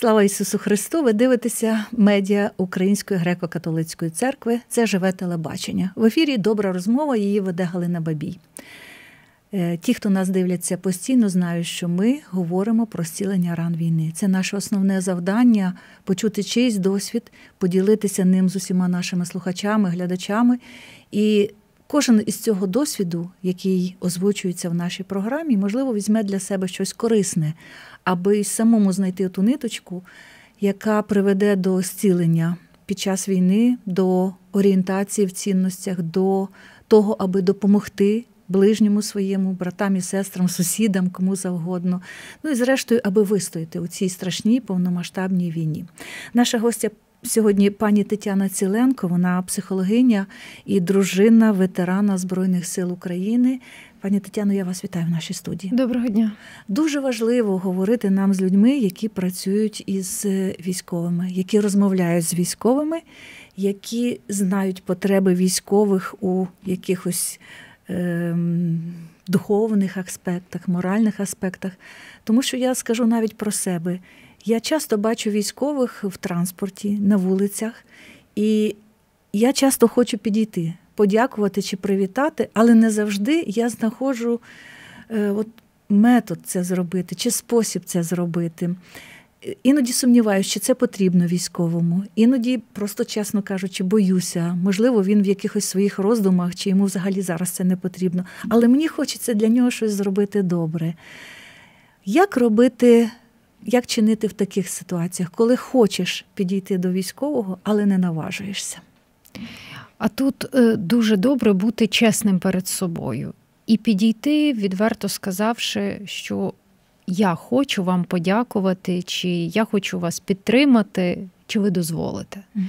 Слава Ісусу Христу! Ви дивитеся медіа Української греко-католицької церкви. Це живе телебачення. В ефірі добра розмова. Її веде Галина Бабій. Е, ті, хто нас дивляться постійно, знають, що ми говоримо про зцілення ран війни. Це наше основне завдання почути чийсь досвід, поділитися ним з усіма нашими слухачами, глядачами і Кожен із цього досвіду, який озвучується в нашій програмі, можливо, візьме для себе щось корисне, аби й самому знайти ту ниточку, яка приведе до зцілення під час війни, до орієнтації в цінностях, до того, аби допомогти ближньому своєму, братам і сестрам, сусідам, кому завгодно. Ну і зрештою, аби вистояти у цій страшній повномасштабній війні. Наша гостя Сьогодні пані Тетяна Ціленко, вона психологиня і дружина ветерана Збройних сил України. Пані Тетяно, я вас вітаю в нашій студії. Доброго дня. Дуже важливо говорити нам з людьми, які працюють із е, військовими, які розмовляють з військовими, які знають потреби військових у якихось е, духовних аспектах, моральних аспектах. Тому що я скажу навіть про себе. Я часто бачу військових в транспорті, на вулицях, і я часто хочу підійти, подякувати чи привітати, але не завжди я знаходжу е, от, метод це зробити чи спосіб це зробити. Іноді сумніваюся, чи це потрібно військовому, іноді, просто чесно кажучи, боюся. Можливо, він в якихось своїх роздумах, чи йому взагалі зараз це не потрібно. Але мені хочеться для нього щось зробити добре. Як робити як чинити в таких ситуаціях, коли хочеш підійти до військового, але не наважуєшся? А тут е, дуже добре бути чесним перед собою і підійти, відверто сказавши, що я хочу вам подякувати, чи я хочу вас підтримати, чи ви дозволите. Угу.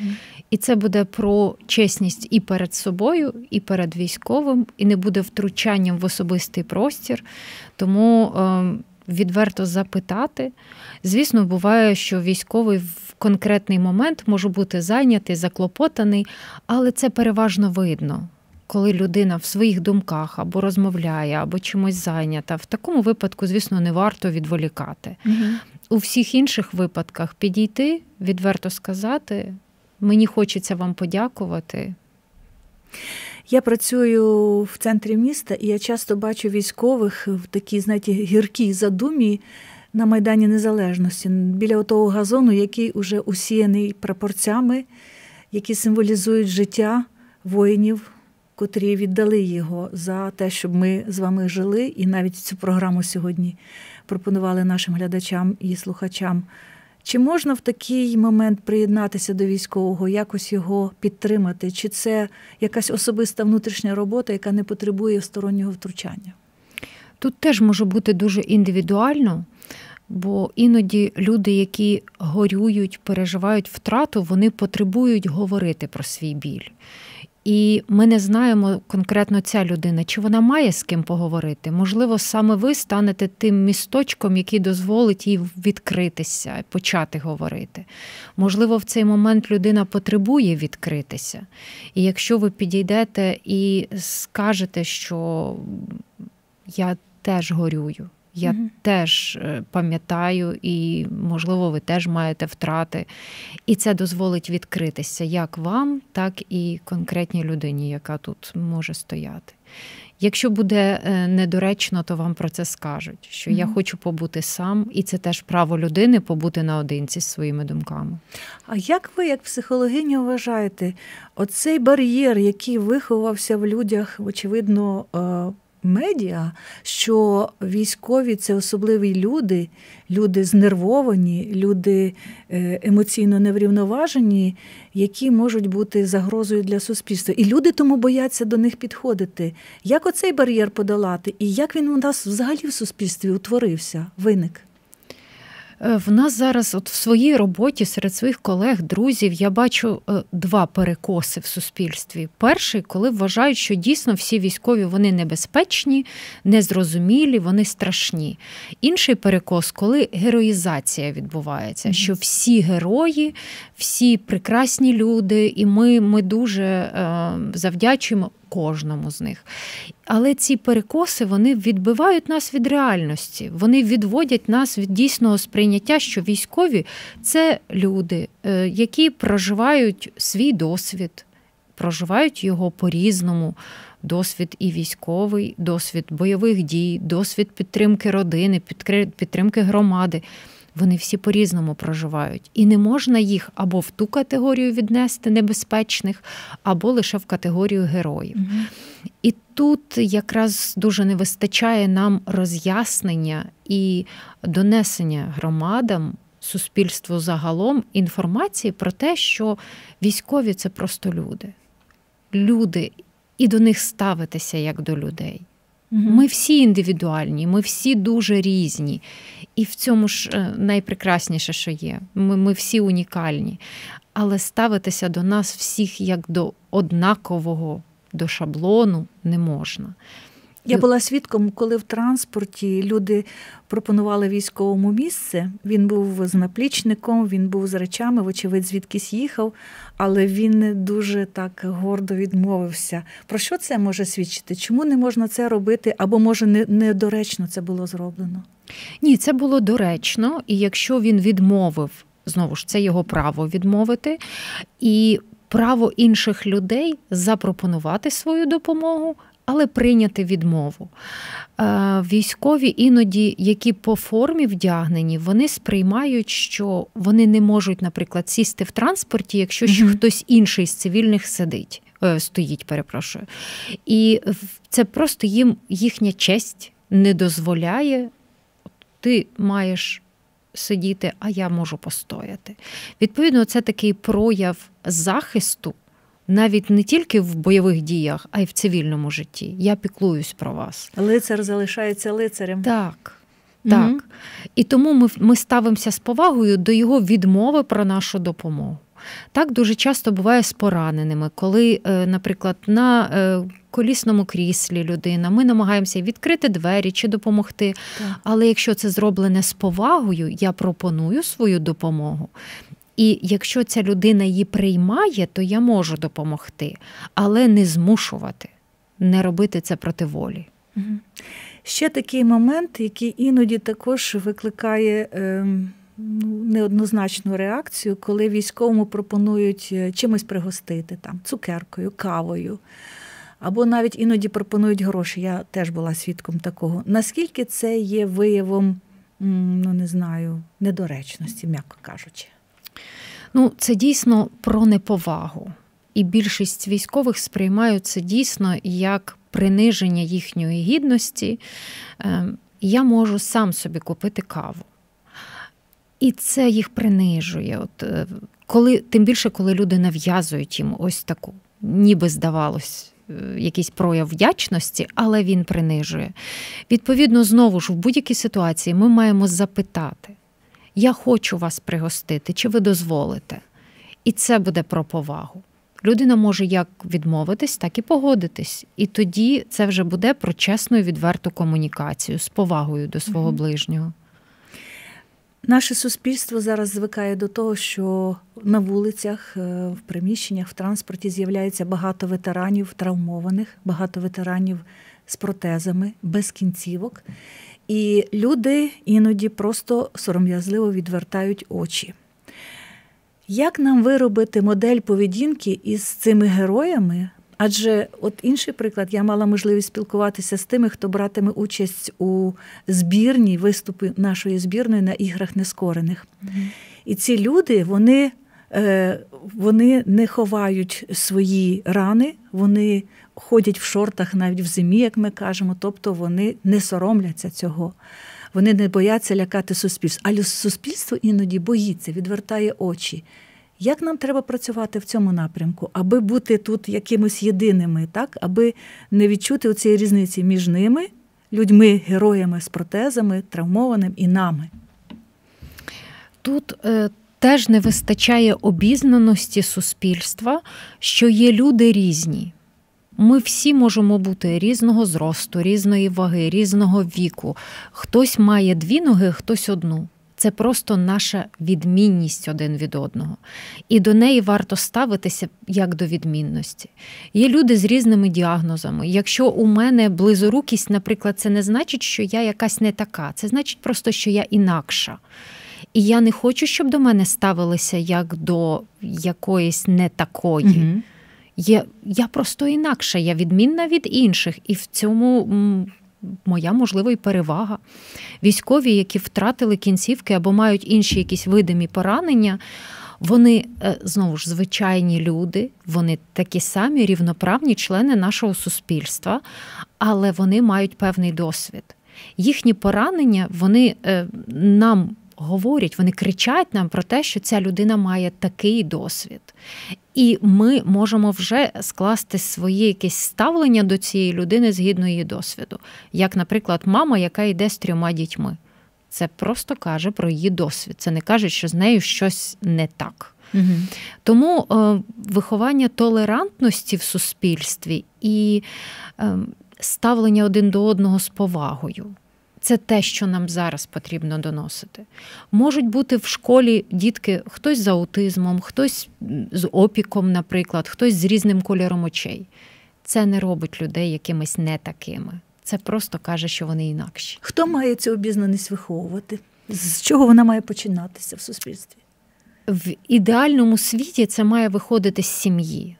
І це буде про чесність і перед собою, і перед військовим, і не буде втручанням в особистий простір. Тому. Ем, відверто запитати. Звісно, буває, що військовий в конкретний момент може бути зайнятий, заклопотаний, але це переважно видно. Коли людина в своїх думках або розмовляє, або чимось зайнята, в такому випадку, звісно, не варто відволікати. Угу. У всіх інших випадках підійти, відверто сказати, мені хочеться вам подякувати. Я працюю в центрі міста, і я часто бачу військових в такій, знаєте, гіркій задумі на Майдані Незалежності біля того газону, який уже усіяний прапорцями, які символізують життя воїнів, котрі віддали його за те, щоб ми з вами жили. І навіть цю програму сьогодні пропонували нашим глядачам і слухачам. Чи можна в такий момент приєднатися до військового, якось його підтримати? Чи це якась особиста внутрішня робота, яка не потребує стороннього втручання? Тут теж може бути дуже індивідуально, бо іноді люди, які горюють, переживають втрату, вони потребують говорити про свій біль. І ми не знаємо конкретно ця людина, чи вона має з ким поговорити. Можливо, саме ви станете тим місточком, який дозволить їй відкритися, почати говорити. Можливо, в цей момент людина потребує відкритися. І якщо ви підійдете і скажете, що я теж горюю, я mm теж е, пам'ятаю, і, можливо, ви теж маєте втрати. І це дозволить відкритися як вам, так і конкретній людині, яка тут може стояти. Якщо буде е, недоречно, то вам про це скажуть, що mm-hmm. я хочу побути сам, і це теж право людини побути наодинці з своїми думками. А як ви, як психологиня, вважаєте, оцей бар'єр, який виховався в людях, очевидно, е, медіа, що військові це особливі люди, люди знервовані, люди е, емоційно неврівноважені, які можуть бути загрозою для суспільства. І люди тому бояться до них підходити. Як оцей бар'єр подолати, і як він у нас взагалі в суспільстві утворився, виник? Е, в нас зараз, от в своїй роботі, серед своїх колег, друзів, я бачу е, два перекоси в суспільстві. Перший, коли вважають, що дійсно всі військові вони небезпечні, незрозумілі, вони страшні. Інший перекос, коли героїзація відбувається, що всі герої, всі прекрасні люди, і ми, ми дуже е, завдячуємо кожному з них. Але ці перекоси вони відбивають нас від реальності, вони відводять нас від дійсного сприйняття, що військові це люди, е, які проживають свій досвід, проживають його по-різному. Досвід і військовий, досвід бойових дій, досвід підтримки родини, підтримки громади вони всі по-різному проживають, і не можна їх або в ту категорію віднести небезпечних, або лише в категорію героїв. mm І тут якраз дуже не вистачає нам роз'яснення і донесення громадам. Суспільству загалом інформації про те, що військові це просто люди, люди, і до них ставитися як до людей. Ми всі індивідуальні, ми всі дуже різні. І в цьому ж е, найпрекрасніше, що є. Ми, Ми всі унікальні. Але ставитися до нас всіх як до однакового, до шаблону не можна. Я була свідком, коли в транспорті люди пропонували військовому місце. Він був з наплічником, він був з речами, вочевидь, звідкись їхав, але він не дуже так гордо відмовився. Про що це може свідчити? Чому не можна це робити? Або може недоречно це було зроблено? Ні, це було доречно, і якщо він відмовив, знову ж це його право відмовити, і право інших людей запропонувати свою допомогу але прийняти відмову. Е, військові іноді, які по формі вдягнені, вони сприймають, що вони не можуть, наприклад, сісти в транспорті, якщо mm-hmm. хтось інший з цивільних сидить, е, стоїть, перепрошую. І це просто їм їхня честь не дозволяє, ти маєш. Сидіти, а я можу постояти. Відповідно, це такий прояв захисту навіть не тільки в бойових діях, а й в цивільному житті. Я піклуюсь про вас. Лицар залишається лицарем. Так. Так. Угу. І тому ми ми ставимося з повагою до його відмови про нашу допомогу. Так дуже часто буває з пораненими, коли, е, наприклад, на е, колісному кріслі людина, ми намагаємося відкрити двері чи допомогти. Так. Але якщо це зроблене з повагою, я пропоную свою допомогу. І якщо ця людина її приймає, то я можу допомогти, але не змушувати, не робити це проти волі. Ще такий момент, який іноді також викликає ем, ну, неоднозначну реакцію, коли військовому пропонують е, чимось пригостити, там, цукеркою, кавою. Або навіть іноді пропонують гроші. Я теж була свідком такого. Наскільки це є виявом, ну не знаю, недоречності, м'яко кажучи. Ну, це дійсно про неповагу. І більшість військових сприймають це дійсно як приниження їхньої гідності. Ем, я можу сам собі купити каву. І це їх принижує. От, е, коли, Тим більше, коли люди нав'язують їм ось таку, ніби здавалось, е, якийсь прояв вдячності, але він принижує. Відповідно, знову ж в будь-якій ситуації ми маємо запитати. Я хочу вас пригостити, чи ви дозволите? І це буде про повагу. Людина може як відмовитись, так і погодитись. І тоді це вже буде про чесну і відверту комунікацію з повагою до свого ближнього. Наше суспільство зараз звикає до того, що на вулицях, е, в приміщеннях, в транспорті з'являється багато ветеранів травмованих, багато ветеранів з протезами без кінцівок. І люди іноді просто сором'язливо відвертають очі. Як нам виробити модель поведінки із цими героями? Адже, от інший приклад, я мала можливість спілкуватися з тими, хто братиме участь у збірній виступи нашої збірної на іграх нескорених. Mm-hmm. І ці люди, вони Е, вони не ховають свої рани, вони ходять в шортах навіть в зимі, як ми кажемо, тобто вони не соромляться цього. Вони не бояться лякати суспільство. А суспільство іноді боїться, відвертає очі. Як нам треба працювати в цьому напрямку, аби бути тут якимось єдиними, так аби не відчути цієї різниці між ними, людьми, героями з протезами, травмованим і нами? Тут е, теж не вистачає обізнаності суспільства, що є люди різні. Ми всі можемо бути різного зросту, різної ваги, різного віку. Хтось має дві ноги, хтось одну. Це просто наша відмінність один від одного. І до неї варто ставитися як до відмінності. Є люди з різними діагнозами. Якщо у мене близорукість, наприклад, це не значить, що я якась не така, це значить просто, що я інакша. І я не хочу, щоб до мене ставилися як до якоїсь не такої. mm Я, я просто інакша, я відмінна від інших, і в цьому моя можливо і перевага. Військові, які втратили кінцівки або мають інші якісь видимі поранення. Вони е, знову ж звичайні люди, вони такі самі рівноправні члени нашого суспільства, але вони мають певний досвід. Їхні поранення вони е, нам говорять, вони кричать нам про те, що ця людина має такий досвід. І ми можемо вже скласти своє якесь ставлення до цієї людини згідно її досвіду. Як, наприклад, мама, яка йде з трьома дітьми. Це просто каже про її досвід. Це не каже, що з нею щось не так. Угу. Тому е, виховання толерантності в суспільстві і е, ставлення один до одного з повагою. Це те, що нам зараз потрібно доносити. Можуть бути в школі дітки хтось з аутизмом, хтось з опіком, наприклад, хтось з різним кольором очей. Це не робить людей якимись не такими. Це просто каже, що вони інакші. Хто має цю обізнаність виховувати? З чого вона має починатися в суспільстві? В ідеальному світі це має виходити з сім'ї.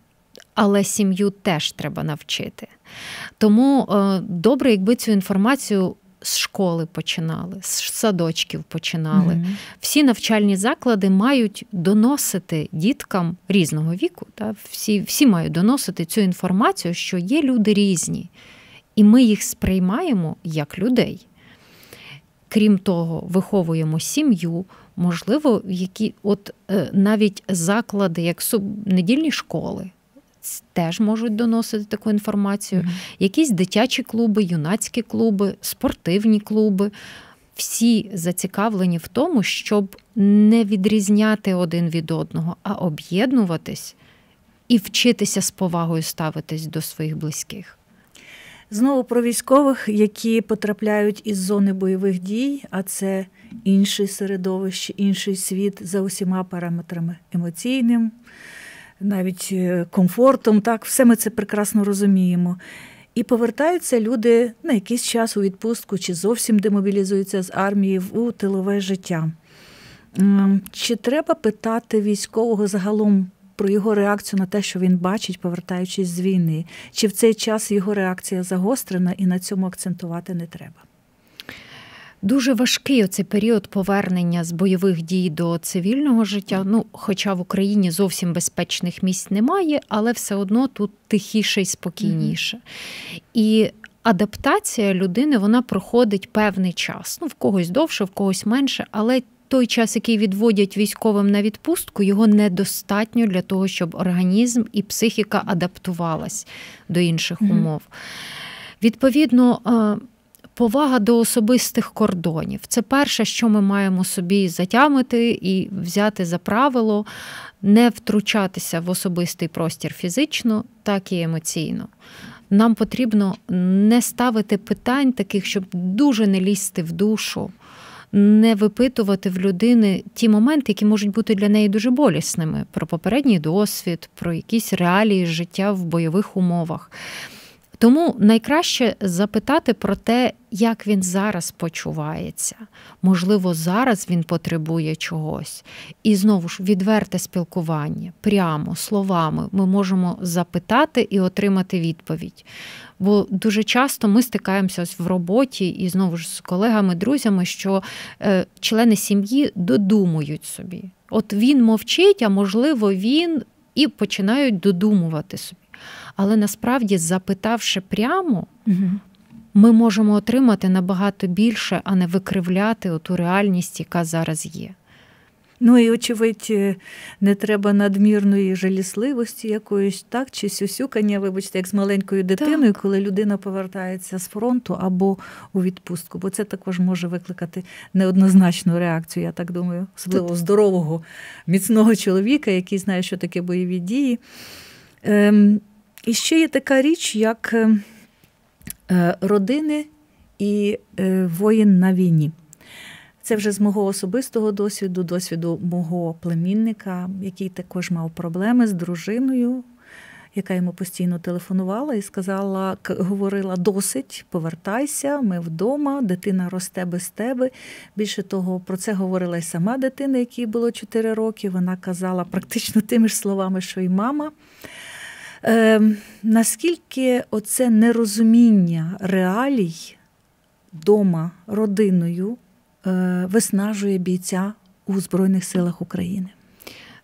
Але сім'ю теж треба навчити. Тому е, добре, якби цю інформацію з школи починали, з садочків починали. Mm-hmm. Всі навчальні заклади мають доносити діткам різного віку. Та, Всі, Всі мають доносити цю інформацію, що є люди різні, і ми їх сприймаємо як людей. Крім того, виховуємо сім'ю, можливо, які от е, навіть заклади, як недільні школи теж можуть доносити таку інформацію. Mm-hmm. Якісь дитячі клуби, юнацькі клуби, спортивні клуби. Всі зацікавлені в тому, щоб не відрізняти один від одного, а об'єднуватись і вчитися з повагою ставитись до своїх близьких. Знову про військових, які потрапляють із зони бойових дій, а це інше середовище, інший світ за усіма параметрами емоційним навіть е, комфортом, так все ми це прекрасно розуміємо. І повертаються люди на якийсь час у відпустку чи зовсім демобілізуються з армії у тилове життя. Чи треба питати військового загалом про його реакцію на те, що він бачить, повертаючись з війни? Чи в цей час його реакція загострена і на цьому акцентувати не треба? Дуже важкий оцей період повернення з бойових дій до цивільного життя. Ну, хоча в Україні зовсім безпечних місць немає, але все одно тут тихіше і спокійніше. І адаптація людини вона проходить певний час. Ну, в когось довше, в когось менше, але. Той час, який відводять військовим на відпустку, його недостатньо для того, щоб організм і психіка адаптувалась до інших умов. Mm-hmm. Відповідно, повага до особистих кордонів. Це перше, що ми маємо собі затямити і взяти за правило не втручатися в особистий простір фізично, так і емоційно. Нам потрібно не ставити питань таких, щоб дуже не лізти в душу. Не випитувати в людини ті моменти, які можуть бути для неї дуже болісними: про попередній досвід, про якісь реалії життя в бойових умовах. Тому найкраще запитати про те, як він зараз почувається. Можливо, зараз він потребує чогось. І знову ж відверте спілкування прямо словами ми можемо запитати і отримати відповідь. Бо дуже часто ми стикаємося ось в роботі і знову ж з колегами, друзями, що е, члени сім'ї додумують собі. От він мовчить, а можливо, він. І починають додумувати собі. Але насправді, запитавши прямо, угу. ми можемо отримати набагато більше, а не викривляти оту реальність, яка зараз є. Ну і, очевидь, е, не треба надмірної жалісливості якоїсь так, чи сюсюкання, вибачте, як з маленькою дитиною, так. коли людина повертається з фронту або у відпустку, бо це також може викликати неоднозначну реакцію, я так думаю, особливо здорового, міцного чоловіка, який знає, що таке бойові дії. Ем, і ще є така річ, як е, е, родини і е, воїн на війні. Це вже з мого особистого досвіду, досвіду мого племінника, який також мав проблеми з дружиною, яка йому постійно телефонувала і сказала, говорила: досить, повертайся, ми вдома, дитина росте без тебе. Більше того, про це говорила й сама дитина, якій було 4 роки. Вона казала практично тими ж словами, що й мама. Е, Наскільки оце нерозуміння реалій дома родиною е, виснажує бійця у Збройних силах України?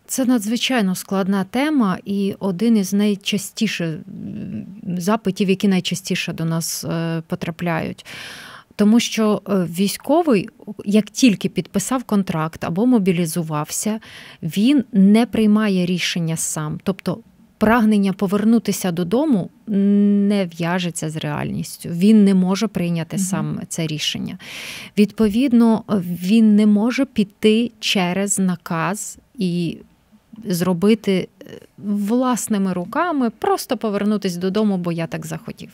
Це надзвичайно складна тема, і один із найчастіше запитів, які найчастіше до нас е, потрапляють. Тому що е, військовий, як тільки підписав контракт або мобілізувався, він не приймає рішення сам. Тобто прагнення повернутися додому не в'яжеться з реальністю. Він не може прийняти сам це рішення. Відповідно, він не може піти через наказ і зробити е, власними руками, просто повернутися додому, бо я так захотів.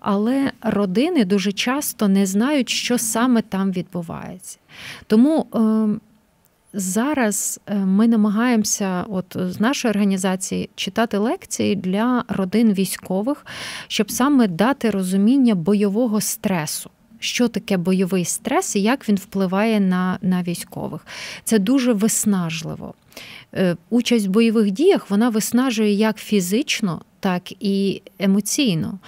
Але родини дуже часто не знають, що саме там відбувається. Тому. Ем, зараз е, ми намагаємося, от з нашої організації, читати лекції для родин військових, щоб саме дати розуміння бойового стресу. Що таке бойовий стрес і як він впливає на на військових? Це дуже виснажливо. Е, участь в бойових діях вона виснажує як фізично, так і емоційно.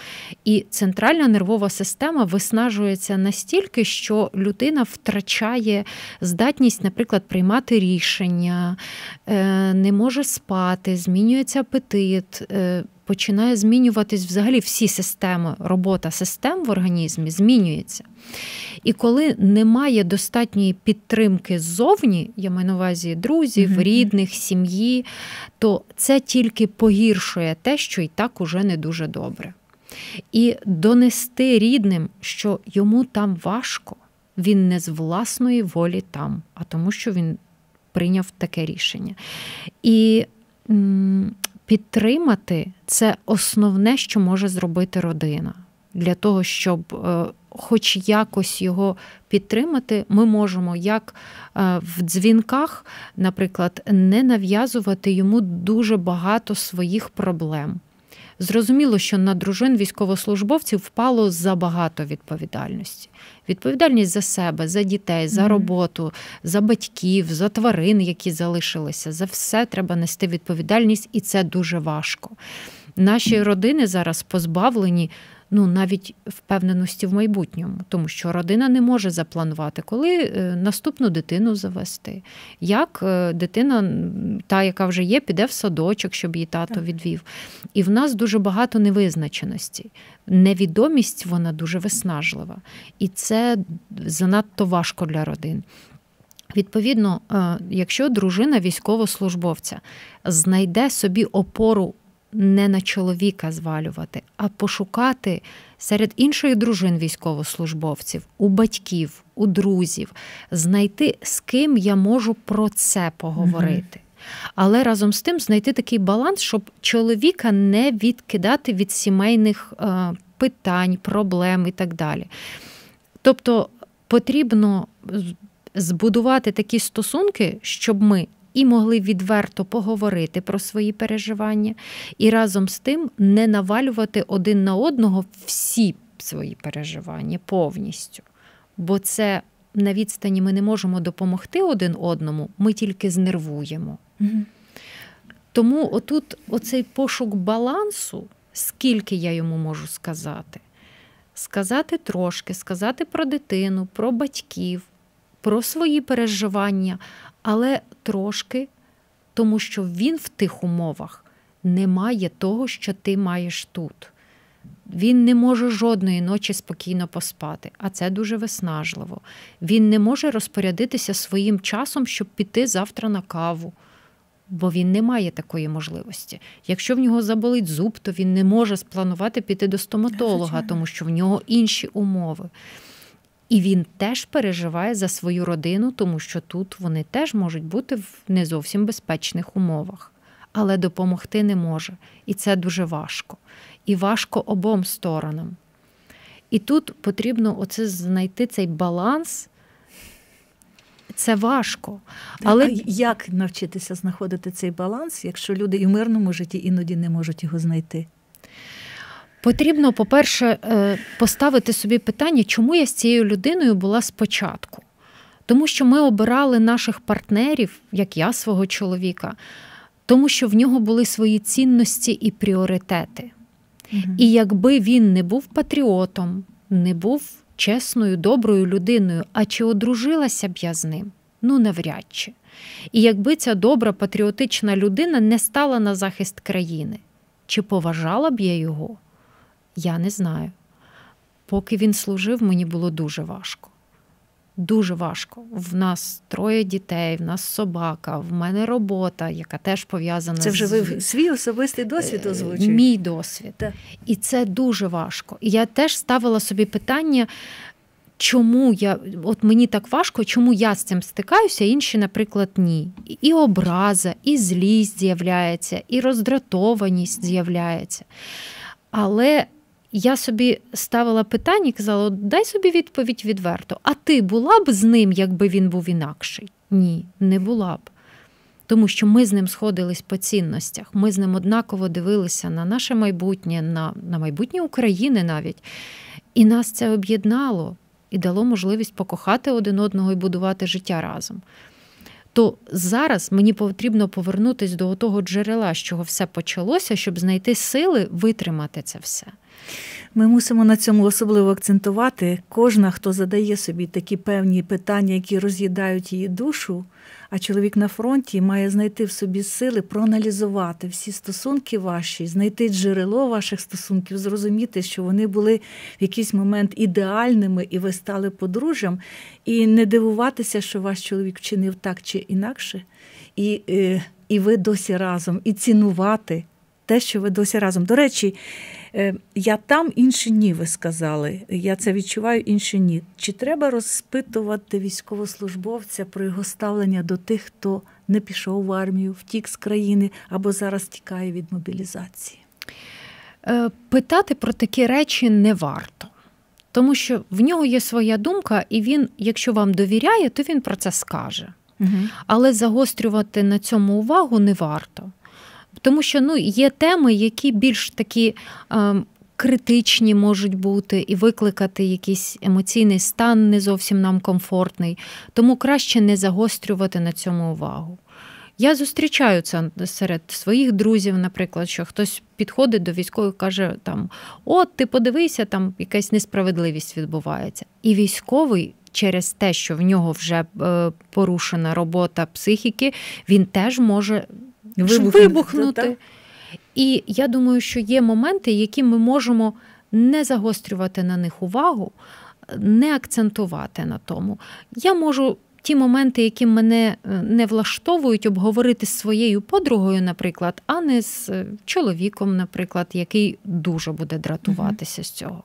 І центральна нервова система виснажується настільки, що людина втрачає здатність, наприклад, приймати рішення, е, не може спати, змінюється апетит. Е, починає змінюватись взагалі всі системи, робота систем в організмі змінюється. І коли немає достатньої підтримки ззовні, я маю на увазі друзів, mm-hmm. рідних, сім'ї, то це тільки погіршує те, що і так уже не дуже добре. І донести рідним, що йому там важко, він не з власної волі там, а тому, що він прийняв таке рішення. І підтримати це основне, що може зробити родина. Для того, щоб е, хоч якось його підтримати, ми можемо як е, в дзвінках, наприклад, не нав'язувати йому дуже багато своїх проблем. Зрозуміло, що на дружин військовослужбовців впало забагато відповідальності. Відповідальність за себе, за дітей, за роботу, за батьків, за тварин, які залишилися. За все треба нести відповідальність, і це дуже важко. Наші родини зараз позбавлені ну навіть впевненості в майбутньому, тому що родина не може запланувати, коли е, наступну дитину завести, як е, дитина, та яка вже є, піде в садочок, щоб її тато відвів. І в нас дуже багато невизначеності. Невідомість вона дуже виснажлива, і це занадто важко для родин. Відповідно, е, якщо дружина військовослужбовця знайде собі опору не на чоловіка звалювати, а пошукати серед іншої дружин військовослужбовців, у батьків, у друзів, знайти, з ким я можу про це поговорити. Але разом з тим знайти такий баланс, щоб чоловіка не відкидати від сімейних е, питань, проблем і так далі. Тобто потрібно збудувати такі стосунки, щоб ми і могли відверто поговорити про свої переживання, і разом з тим не навалювати один на одного всі свої переживання повністю. Бо це на відстані ми не можемо допомогти один одному, ми тільки знервуємо. Тому отут оцей пошук балансу, скільки я йому можу сказати, сказати трошки, сказати про дитину, про батьків, про свої переживання, але трошки, тому що він в тих умовах не має того, що ти маєш тут. Він не може жодної ночі спокійно поспати, а це дуже виснажливо. Він не може розпорядитися своїм часом, щоб піти завтра на каву, бо він не має такої можливості. Якщо в нього заболить зуб, то він не може спланувати піти до стоматолога, тому що в нього інші умови. І він теж переживає за свою родину, тому що тут вони теж можуть бути в не зовсім безпечних умовах, але допомогти не може. І це дуже важко. І важко обом сторонам. І тут потрібно оце знайти цей баланс. Це важко. Але а як навчитися знаходити цей баланс, якщо люди і в мирному житті іноді не можуть його знайти? Потрібно, по-перше, е, поставити собі питання, чому я з цією людиною була спочатку. Тому що ми обирали наших партнерів, як я свого чоловіка, тому що в нього були свої цінності і пріоритети. Угу. І якби він не був патріотом, не був чесною, доброю людиною, а чи одружилася б я з ним? Ну, навряд чи. І якби ця добра патріотична людина не стала на захист країни, чи поважала б я його? Я не знаю. Поки він служив, мені було дуже важко. Дуже важко. В нас троє дітей, в нас собака, в мене робота, яка теж пов'язана з Це вже ви свій особистий досвід е, озвучуєте? Мій досвід. Так. І це дуже важко. І я теж ставила собі питання, чому я, от мені так важко, чому я з цим стикаюся, а інші, наприклад, ні. І образа, і злість з'являється, і роздратованість з'являється. Але я собі ставила питання і казала: дай собі відповідь відверто. А ти була б з ним, якби він був інакший? Ні, не була б. Тому що ми з ним сходились по цінностях. Ми з ним однаково дивилися на наше майбутнє, на, на майбутнє України навіть. І нас це об'єднало і дало можливість покохати один одного і будувати життя разом. То зараз мені потрібно повернутися до того джерела, з чого все почалося, щоб знайти сили витримати це все. Ми мусимо на цьому особливо акцентувати. Кожна, хто задає собі такі певні питання, які роз'їдають її душу, а чоловік на фронті має знайти в собі сили проаналізувати всі стосунки ваші, знайти джерело ваших стосунків, зрозуміти, що вони були в якийсь момент ідеальними і ви стали подружжям, і не дивуватися, що ваш чоловік вчинив так чи інакше, і, е, і ви досі разом, і цінувати те, що ви досі разом. До речі. Е, я там інші ні, ви сказали. Я це відчуваю інші ні. Чи треба розпитувати військовослужбовця про його ставлення до тих, хто не пішов в армію, втік з країни або зараз тікає від мобілізації? Е, питати про такі речі не варто. Тому що в нього є своя думка, і він, якщо вам довіряє, то він про це скаже. Угу. Але загострювати на цьому увагу не варто. Тому що ну є теми, які більш такі. Ем, критичні можуть бути і викликати якийсь емоційний стан не зовсім нам комфортний, тому краще не загострювати на цьому увагу. Я зустрічаю це серед своїх друзів, наприклад, що хтось підходить до військових і каже: там, От, ти подивися, там якась несправедливість відбувається. І військовий. Через те, що в нього вже е, порушена робота психіки, він теж може вибухнути. вибухнути. І я думаю, що є моменти, які ми можемо не загострювати на них увагу, не акцентувати на тому. Я можу. Ті моменти, які мене е, не влаштовують, обговорити з своєю подругою, наприклад, а не з е, чоловіком, наприклад, який дуже буде дратуватися mm з цього.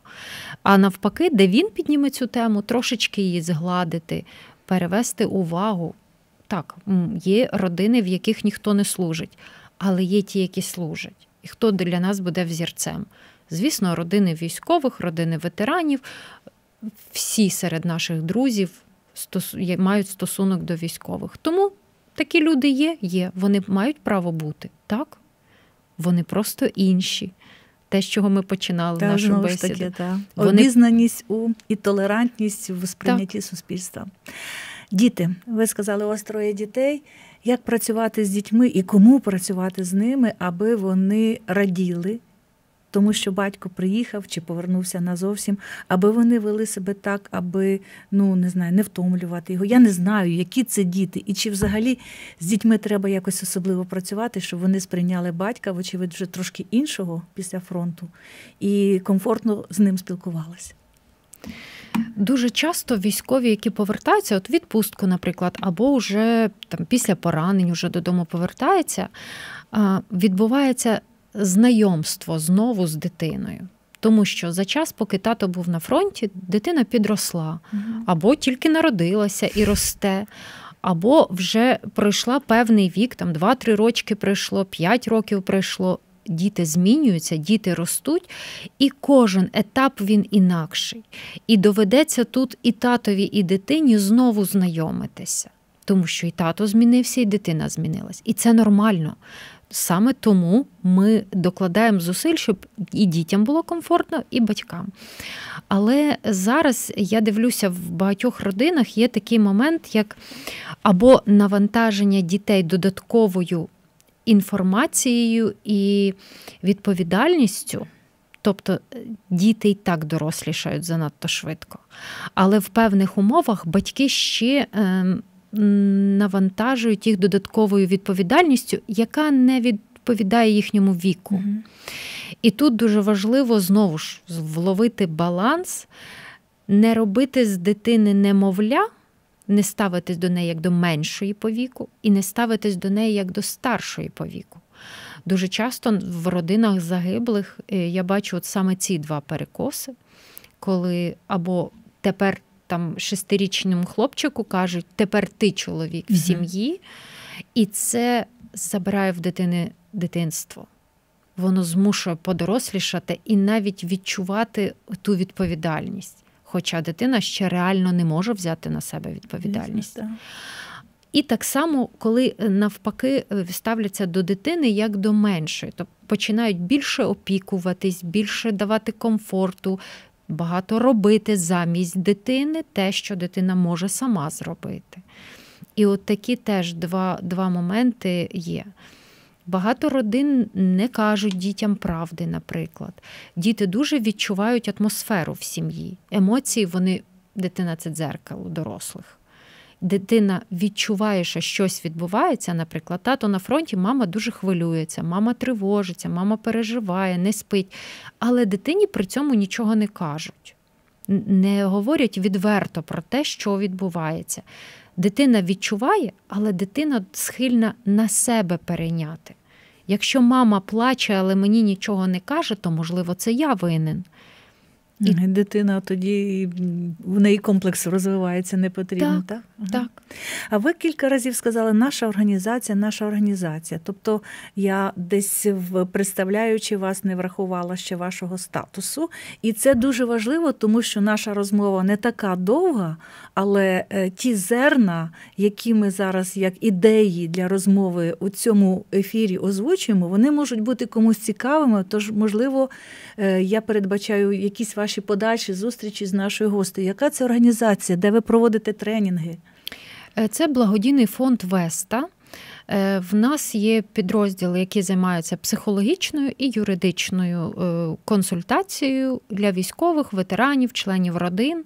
А навпаки, де він підніме цю тему, трошечки її згладити, перевести увагу, так, є родини, в яких ніхто не служить, але є ті, які служать. І хто для нас буде взірцем? Звісно, родини військових, родини ветеранів, всі серед наших друзів мають стосунок до військових. Тому такі люди є, є. Вони мають право бути, так? Вони просто інші. Те, з чого ми починали та, нашу знову бесіду. Таки, та. Вони... Обізнаність у і толерантність в сприйнятті суспільства. Діти, ви сказали, ось троє дітей. Як працювати з дітьми і кому працювати з ними, аби вони раділи, тому що батько приїхав чи повернувся назовсім, аби вони вели себе так, аби ну не знаю, не втомлювати його. Я не знаю, які це діти, і чи взагалі з дітьми треба якось особливо працювати, щоб вони сприйняли батька, вочевидь, вже трошки іншого після фронту і комфортно з ним спілкувалися. Дуже часто військові, які повертаються, от відпустку, наприклад, або вже там після поранень, вже додому повертається, відбувається знайомство знову з дитиною. Тому що за час, поки тато був на фронті, дитина підросла, або тільки народилася і росте, або вже пройшла певний вік, там 2-3 рочки пройшло, 5 років пройшло діти змінюються, діти ростуть, і кожен етап він інакший. І доведеться тут і татові, і дитині знову знайомитися, тому що і тато змінився, і дитина змінилась. І це нормально. Саме тому ми докладаємо зусиль, щоб і дітям було комфортно, і батькам. Але зараз я дивлюся, в багатьох родинах є такий момент, як або навантаження дітей додатковою інформацією і відповідальністю. Тобто е, діти й так дорослішають занадто швидко. Але в певних умовах батьки ще ем, навантажують їх додатковою відповідальністю, яка не відповідає їхньому віку. Угу. І тут дуже важливо знову ж вловити баланс, не робити з дитини немовля не ставитись до неї як до меншої повіку, і не ставитись до неї як до старшої повіку. Дуже часто в родинах загиблих е, я бачу от саме ці два перекоси, коли або тепер там шестирічному хлопчику кажуть, тепер ти чоловік в сім'ї, і це забирає в дитини дитинство. Воно змушує подорослішати і навіть відчувати ту відповідальність хоча дитина ще реально не може взяти на себе відповідальність. І так само, коли е, навпаки е, ставляться до дитини як до меншої, тобто починають більше опікуватись, більше давати комфорту, багато робити замість дитини те, що дитина може сама зробити. І от такі теж два, два моменти є. Багато родин не кажуть дітям правди, наприклад. Діти дуже відчувають атмосферу в сім'ї. Емоції вони, дитина це дзеркало дорослих. Дитина відчуває, що щось відбувається, наприклад, тато на фронті, мама дуже хвилюється, мама тривожиться, мама переживає, не спить. Але дитині при цьому нічого не кажуть, не говорять відверто про те, що відбувається. Дитина відчуває, але дитина схильна на себе перейняти. Якщо мама плаче, але мені нічого не каже, то можливо це я винен. І Дитина тоді в неї комплекс розвивається не потрібно, так? Так. так. А ви кілька разів сказали, наша організація, наша організація. Тобто я десь представляючи вас, не врахувала ще вашого статусу. І це дуже важливо, тому що наша розмова не така довга, але е, ті зерна, які ми зараз як ідеї для розмови у цьому ефірі озвучуємо, вони можуть бути комусь цікавими. Тож, можливо, е, я передбачаю якісь ваші ваші подальші зустрічі з нашою гостею. Яка це організація, де ви проводите тренінги? Е, це благодійний фонд Веста. Е, в нас є підрозділи, які займаються психологічною і юридичною е, консультацією для військових, ветеранів, членів родин.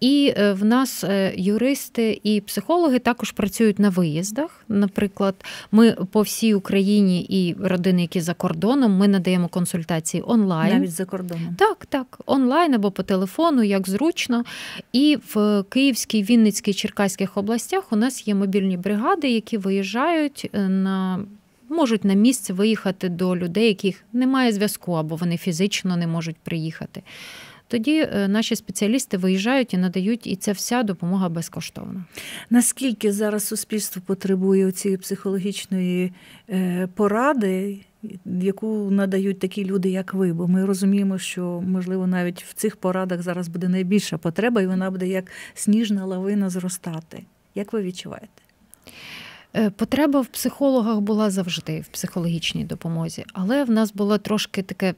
І е, в нас юристи і психологи також працюють на виїздах. Наприклад, ми по всій Україні і родини, які за кордоном, ми надаємо консультації онлайн. Навіть за кордоном. Так, так, онлайн або по телефону, як зручно. І в Київській, Вінницькій Черкаських областях у нас є мобільні бригади, які виїжджають можуть е, на можуть на місце виїхати до людей, яких немає зв'язку, або вони фізично не можуть приїхати. Тоді е, наші спеціалісти виїжджають і надають, і ця вся допомога безкоштовна. Наскільки зараз суспільство потребує цієї психологічної е, поради, яку надають такі люди, як ви? Бо ми розуміємо, що можливо навіть в цих порадах зараз буде найбільша потреба, і вона буде як сніжна лавина зростати. Як ви відчуваєте? Е, потреба в психологах була завжди в психологічній допомозі, але в нас було трошки таке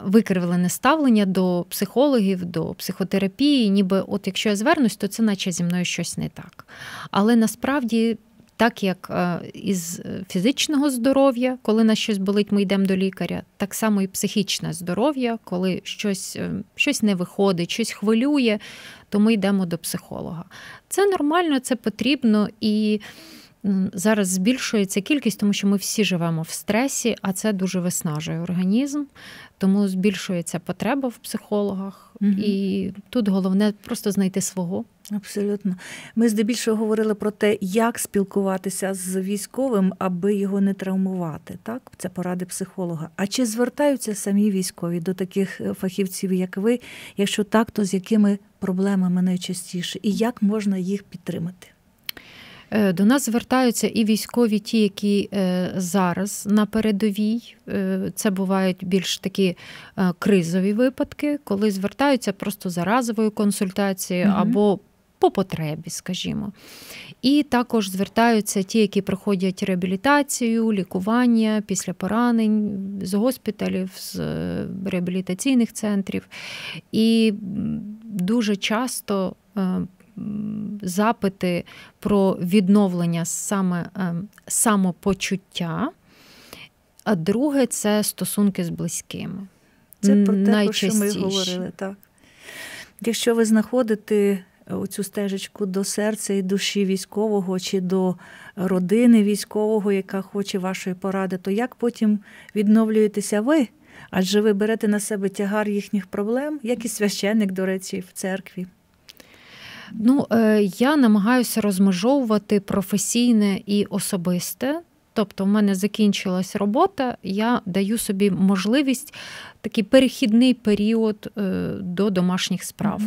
викривлене ставлення до психологів, до психотерапії, ніби от якщо я звернусь, то це наче зі мною щось не так. Але насправді. Так як е, із фізичного здоров'я, коли нас щось болить, ми йдемо до лікаря, так само і психічне здоров'я, коли щось ем, щось не виходить, щось хвилює, то ми йдемо до психолога. Це нормально, це потрібно і зараз збільшується кількість, тому що ми всі живемо в стресі, а це дуже виснажує організм, тому збільшується потреба в психологах, угу. і тут головне просто знайти свого. Абсолютно, ми здебільшого говорили про те, як спілкуватися з військовим, аби його не травмувати. Так, це поради психолога. А чи звертаються самі військові до таких е, фахівців, як ви? Якщо так, то з якими проблемами найчастіше, і як можна їх підтримати? Е, до нас звертаються і військові, ті, які е, зараз на передовій. Е, це бувають більш такі кризові випадки, коли звертаються просто за разовою консультацією угу. або по потребі, скажімо. І також звертаються ті, які проходять реабілітацію, лікування після поранень з госпіталів, з реабілітаційних центрів. І дуже часто запити про відновлення саме е, самопочуття, а друге це стосунки з близькими. Це про те, про що ми говорили. так. Якщо ви знаходите е, оцю стежечку до серця і душі військового чи до родини військового, яка хоче вашої поради, то як потім відновлюєтеся ви? Адже ви берете на себе тягар їхніх проблем, як і священник, до речі, в церкві. Ну, е, я намагаюся розмежовувати професійне і особисте. Тобто в мене закінчилась робота, я даю собі можливість такий перехідний період е, до домашніх справ.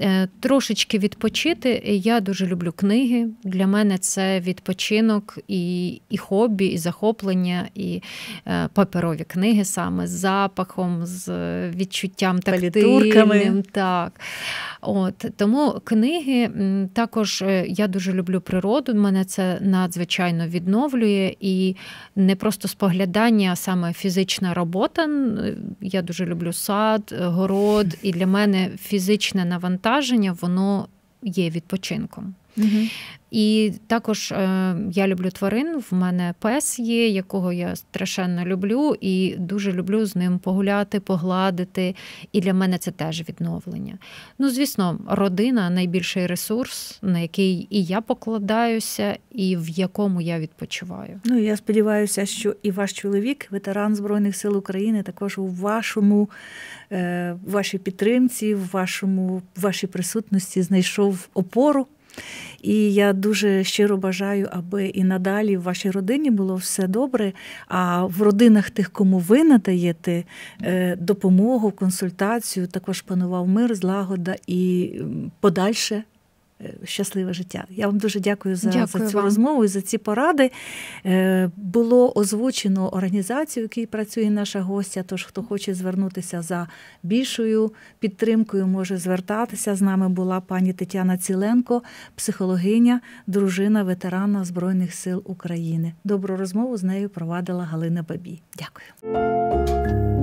Е, трошечки відпочити. Я дуже люблю книги. Для мене це відпочинок і і хобі, і захоплення, і е, паперові книги саме з запахом, з відчуттям тактильним. Так. От Тому книги також я дуже люблю природу. Мене це надзвичайно відновлює і не просто споглядання, а саме фізична робота я дуже люблю сад, е, город, і для мене фізичне навантаження воно є відпочинком. Угу. І також е, я люблю тварин. В мене пес є, якого я страшенно люблю, і дуже люблю з ним погуляти, погладити. І для мене це теж відновлення. Ну, звісно, родина найбільший ресурс, на який і я покладаюся, і в якому я відпочиваю. Ну я сподіваюся, що і ваш чоловік, ветеран збройних сил України, також у вашому е, вашій підтримці, в вашому вашій присутності знайшов опору. І я дуже щиро бажаю, аби і надалі в вашій родині було все добре. А в родинах тих, кому ви надаєте е, допомогу, консультацію, також панував мир, злагода і подальше Е, щасливе життя. Я вам дуже дякую за, дякую за цю вам. розмову і за ці поради. Е, було озвучено організацію, в якій працює наша гостя. Тож, хто хоче звернутися за більшою підтримкою, може звертатися. З нами була пані Тетяна Ціленко, психологиня, дружина ветерана Збройних сил України. Добру розмову з нею провадила Галина Бабій. Дякую.